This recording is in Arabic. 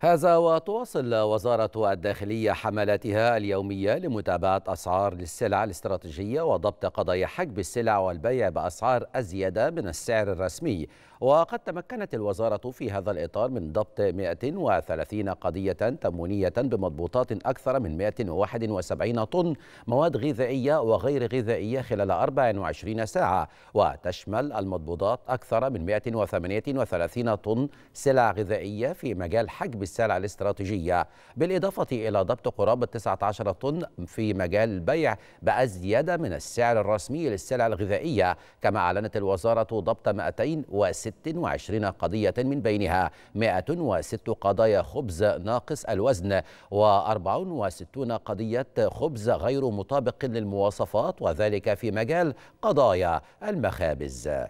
هذا وتواصل وزارة الداخلية حملاتها اليومية لمتابعة أسعار السلع الاستراتيجية وضبط قضايا حجب السلع والبيع بأسعار أزيد من السعر الرسمي وقد تمكنت الوزارة في هذا الإطار من ضبط 130 قضية تمونية بمضبوطات أكثر من 171 طن مواد غذائية وغير غذائية خلال 24 ساعة وتشمل المضبوطات أكثر من 138 طن سلع غذائية في مجال حجب بالسلع الاستراتيجية بالإضافة إلى ضبط قرابة 19 طن في مجال البيع بأزيد من السعر الرسمي للسلع الغذائية كما أعلنت الوزارة ضبط 226 قضية من بينها 106 قضايا خبز ناقص الوزن و64 قضية خبز غير مطابق للمواصفات وذلك في مجال قضايا المخابز